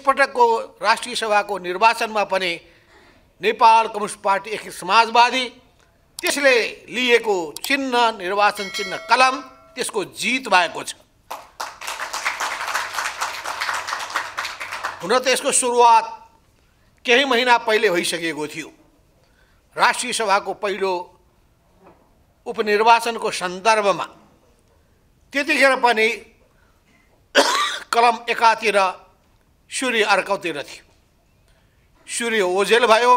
राष्ट्रीय सभा को निर्वाचन में नेपाल कम्युनिस्ट पार्टी एक समाजवादी त्यसले लिएको चिन्ह निर्वाचन चिन्ह कलम त्यसको जीत भएको छ हुन त यसको सुरुवात केही महिना पहिले भइसकेको थियो राष्ट्रिय सभाको पहिलो उपनिर्वाचनको सन्दर्भमा त्यतिखेर पनि कलम एकातिर सूर्य अर्कातिर थियो सूर्य ओझेल भयो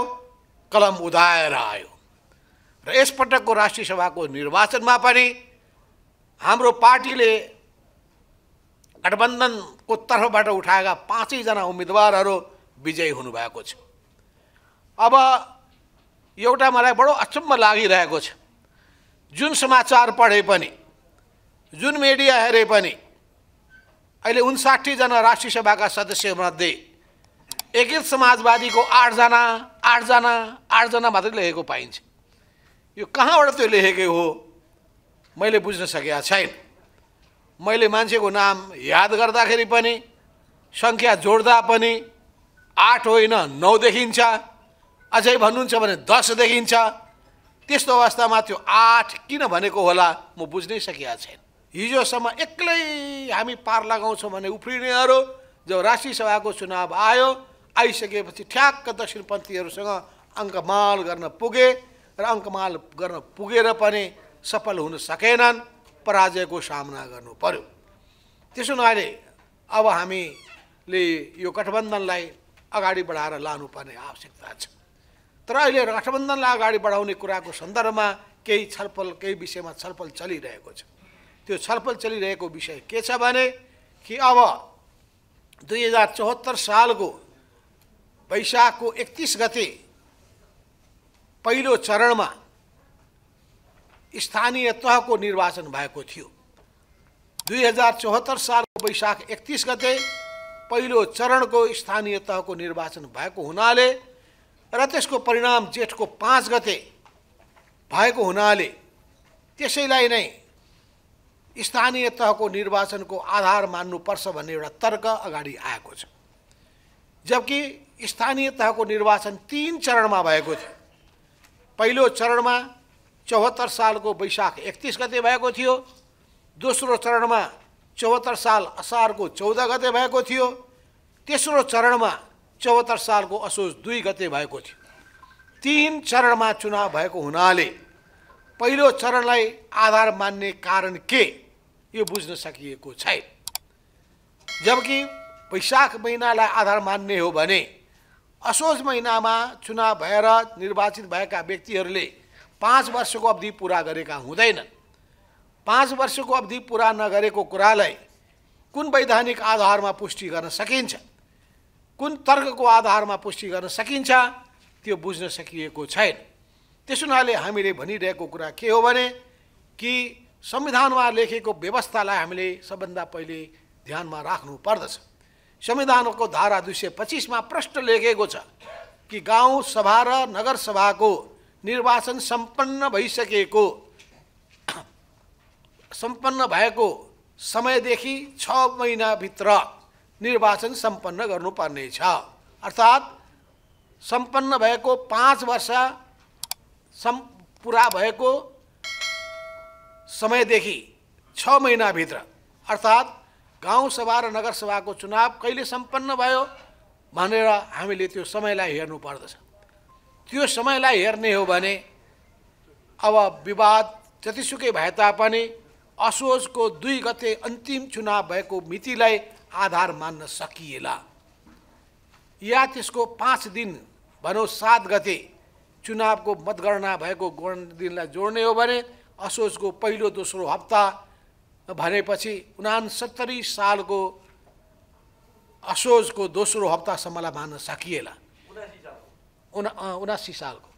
कलम उदाएर आयो र यसपटकको राष्ट्रिय सभाको निर्वाचनमा पनि हाम्रो पार्टीले गठबन्धनको तर्फबाट उठाएका पाँचैजना उम्मेदवारहरू विजयी हुनुभएको छ अब एउटा मलाई बडो अचम्म लागिरहेको छ जुन समाचार पढे पनि जुन मिडिया हेरे पनि अहिले उन्साठीजना राष्ट्रिय सभाका सदस्यमध्ये एकीकृत समाजवादीको आठजना आठजना आठजना मात्रै लेखेको पाइन्छ यो कहाँबाट त्यो लेखेकै हो मैले बुझ्न सकेका छैन मैले मान्छेको नाम याद गर्दाखेरि पनि सङ्ख्या जोड्दा पनि आठ होइन नौ देखिन्छ अझै भन्नुहुन्छ भने दस देखिन्छ त्यस्तो अवस्थामा त्यो आठ किन भनेको होला म बुझ्नै सकेका छैन हिजोसम्म एक्लै हामी पार लगाउँछौँ भने उफ्रिनेहरू जब सभाको चुनाव आयो आइसकेपछि ठ्याक्क दक्षिणपन्थीहरूसँग अङ्कमाल गर्न पुगे र अङ्कमाल गर्न पुगेर पनि सफल हुन सकेनन् पराजयको सामना गर्नु पर्यो त्यसो हुनाले अब हामीले यो गठबन्धनलाई अगाडि बढाएर लानुपर्ने आवश्यकता छ तर अहिले गठबन्धनलाई अगाडि बढाउने कुराको सन्दर्भमा केही छलफल केही विषयमा छलफल चलिरहेको छ तो छलफल चलि विषय के अब दुई हजार चौहत्तर साल को वैशाख को एकतीस गते पेलो चरण में स्थानीय तह को निर्वाचन भाग दुई हजार चौहत्तर को वैशाख एकतीस गते चरण को स्थानीय तह को निर्वाचन भाग होना को परिणाम परिणाम को पांच गते हुए हुनाले स्थानीय तहको निर्वाचनको आधार मान्नुपर्छ भन्ने एउटा तर्क अगाडि आएको छ जबकि स्थानीय तहको निर्वाचन तिन चरणमा भएको थियो पहिलो चरणमा चौहत्तर सालको वैशाख एकतिस गते भएको थियो दोस्रो चरणमा चौहत्तर साल असारको चौध गते भएको थियो तेस्रो चरणमा चौहत्तर सालको असोज दुई गते भएको थियो तिन चरणमा चुनाव भएको हुनाले पहिलो चरणलाई आधार मान्ने कारण के यो बुझ्न सकिएको छैन जबकि वैशाख महिनालाई आधार मान्ने हो भने असोज महिनामा चुनाव भएर निर्वाचित भएका व्यक्तिहरूले पाँच वर्षको अवधि पुरा गरेका हुँदैनन् पाँच वर्षको अवधि पुरा नगरेको कुरालाई कुन वैधानिक आधारमा पुष्टि गर्न सकिन्छ कुन तर्कको आधारमा पुष्टि गर्न सकिन्छ त्यो बुझ्न सकिएको छैन त्यस हुनाले हामीले भनिरहेको कुरा के हो भने कि संविधान में हमें सब व्यवस्थालाई पैले ध्यान में राख् पर्द संविधान को धारा दुई सौ पच्चीस में प्रश्न लेखे कि गाँव सभा र को निर्वाचन संपन्न भैस संपन्न भाई समयदी छ महीना भि निर्वाचन संपन्न गर्नुपर्नेछ अर्थात संपन्न भएको पांच वर्ष सं पूरा समयदेखि छ महिनाभित्र अर्थात् गाउँसभा र नगरसभाको चुनाव कहिले सम्पन्न भयो भनेर हामीले त्यो समयलाई हेर्नु पर्दछ त्यो समयलाई हेर्ने हो भने अब विवाद जतिसुकै भए तापनि असोजको दुई गते अन्तिम चुनाव भएको मितिलाई आधार मान्न सकिएला या त्यसको पाँच दिन भनौँ सात गते चुनावको मतगणना भएको गण दिनलाई जोड्ने हो भने असोजको पहिलो दोस्रो हप्ता भनेपछि उनासत्तरी सालको असोजको दोस्रो हप्तासम्मलाई मान्न सकिएला उना उनासी सालको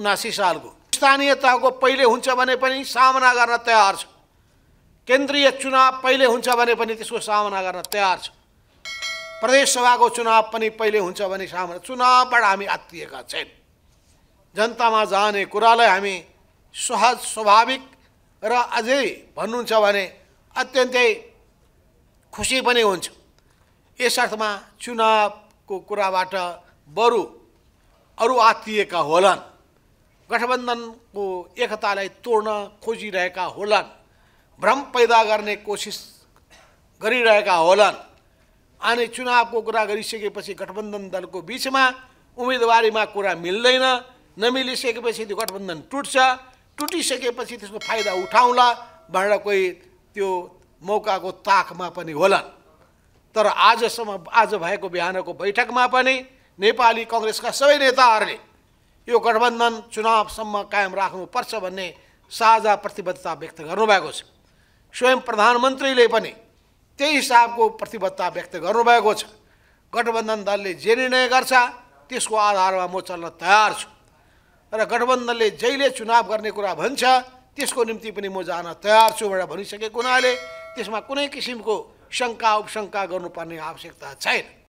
उनासी सालको स्थानीय तहको पहिले हुन्छ भने पनि सामना गर्न तयार छ केन्द्रीय चुनाव पहिले हुन्छ भने पनि त्यसको सामना गर्न तयार छ प्रदेशसभाको चुनाव पनि पहिले हुन्छ भने सामना चुनावबाट हामी आत्तिएका छैन जनतामा जाने कुरालाई हामी सहज स्वाभाविक र अझै भन्नुहुन्छ भने अत्यन्तै खुसी पनि हुन्छ यस अर्थमा चुनावको कुराबाट बरु अरू आत्तिएका होलान् गठबन्धनको एकतालाई तोड्न खोजिरहेका होलान् भ्रम पैदा गर्ने कोसिस गरिरहेका होलान् अनि चुनावको कुरा गरिसकेपछि गठबन्धन दलको बिचमा उम्मेदवारीमा कुरा मिल्दैन नमिलिसकेपछि त्यो गठबन्धन टुट्छ टुटिसकेपछि त्यसको फाइदा उठाउँला भनेर कोही त्यो मौकाको ताकमा पनि होलान् तर आजसम्म आज भएको बिहानको बैठकमा पनि नेपाली कङ्ग्रेसका सबै नेताहरूले यो गठबन्धन चुनावसम्म कायम राख्नुपर्छ भन्ने साझा प्रतिबद्धता व्यक्त गर्नुभएको छ स्वयं प्रधानमन्त्रीले पनि त्यही हिसाबको प्रतिबद्धता व्यक्त गर्नुभएको छ गठबन्धन दलले जे निर्णय गर्छ त्यसको आधारमा म चल्न तयार छु र गठबन्धनले जहिले चुनाव गर्ने कुरा भन्छ त्यसको निम्ति पनि म जान तयार छु भनेर भनिसकेको हुनाले त्यसमा कुनै किसिमको शङ्का उपशङ्का गर्नुपर्ने आवश्यकता छैन